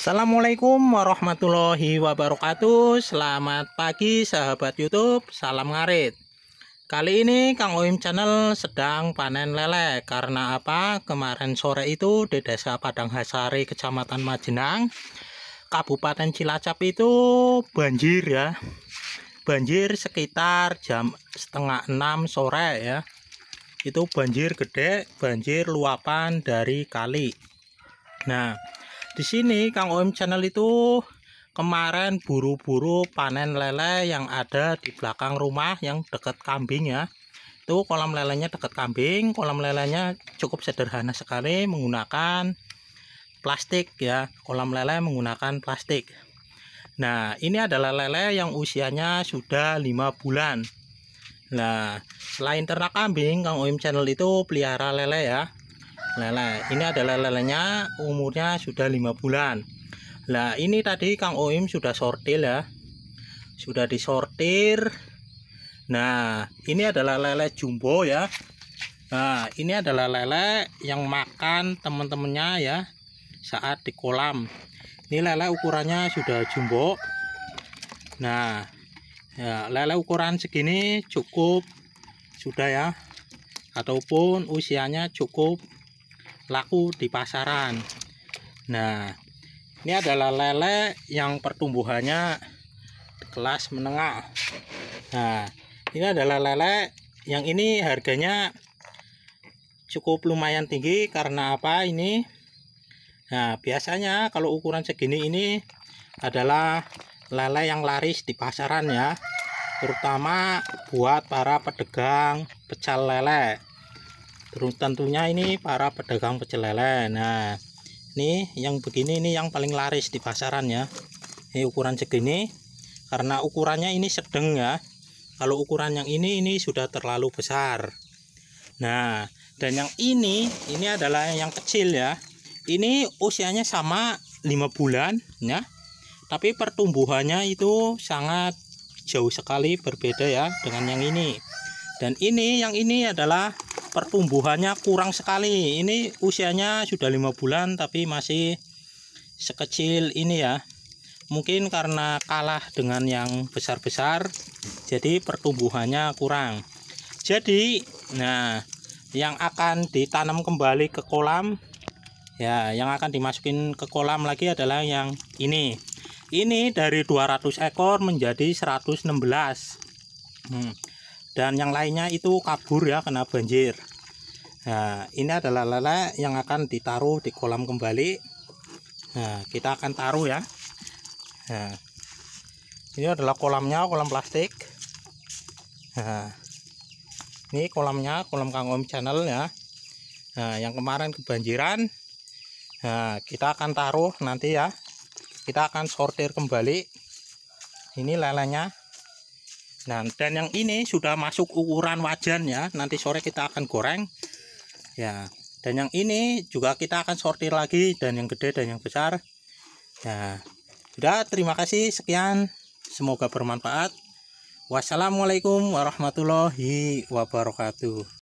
Assalamualaikum warahmatullahi wabarakatuh Selamat pagi sahabat youtube Salam ngarit Kali ini Kang Oim Channel sedang panen lele Karena apa? Kemarin sore itu di desa Padang Hasari Kecamatan Majenang Kabupaten Cilacap itu banjir ya Banjir sekitar jam setengah enam sore ya Itu banjir gede, banjir luapan dari kali Nah di sini Kang Om Channel itu kemarin buru-buru panen lele yang ada di belakang rumah yang dekat kambing ya itu kolam lelenya dekat kambing kolam lelenya cukup sederhana sekali menggunakan plastik ya kolam lele menggunakan plastik nah ini adalah lele yang usianya sudah lima bulan nah selain ternak kambing Kang Om Channel itu pelihara lele ya lele ini adalah lelenya umurnya sudah lima bulan lah ini tadi Kang Oim sudah sortir ya sudah disortir nah ini adalah lele jumbo ya nah ini adalah lele yang makan teman-temannya ya saat di kolam ini lele ukurannya sudah jumbo nah ya, lele ukuran segini cukup sudah ya ataupun usianya cukup laku di pasaran nah ini adalah lele yang pertumbuhannya kelas menengah nah ini adalah lele yang ini harganya cukup lumayan tinggi karena apa ini nah biasanya kalau ukuran segini ini adalah lele yang laris di pasaran ya terutama buat para pedagang pecal lele tentunya ini para pedagang pecel lele nah ini yang begini ini yang paling laris di pasaran ya ini ukuran segini karena ukurannya ini sedang ya kalau ukuran yang ini ini sudah terlalu besar nah dan yang ini ini adalah yang kecil ya ini usianya sama 5 bulan ya tapi pertumbuhannya itu sangat jauh sekali berbeda ya dengan yang ini dan ini yang ini adalah pertumbuhannya kurang sekali ini usianya sudah lima bulan tapi masih sekecil ini ya mungkin karena kalah dengan yang besar-besar jadi pertumbuhannya kurang jadi nah yang akan ditanam kembali ke kolam ya yang akan dimasukin ke kolam lagi adalah yang ini ini dari 200 ekor menjadi 116 hmm dan yang lainnya itu kabur ya kena banjir nah ini adalah lele yang akan ditaruh di kolam kembali nah kita akan taruh ya nah, ini adalah kolamnya kolam plastik nah, ini kolamnya kolam Kang Om channel ya nah yang kemarin kebanjiran nah kita akan taruh nanti ya kita akan sortir kembali ini lelenya nah dan yang ini sudah masuk ukuran wajan ya nanti sore kita akan goreng ya dan yang ini juga kita akan sortir lagi dan yang gede dan yang besar ya sudah terima kasih sekian semoga bermanfaat wassalamualaikum warahmatullahi wabarakatuh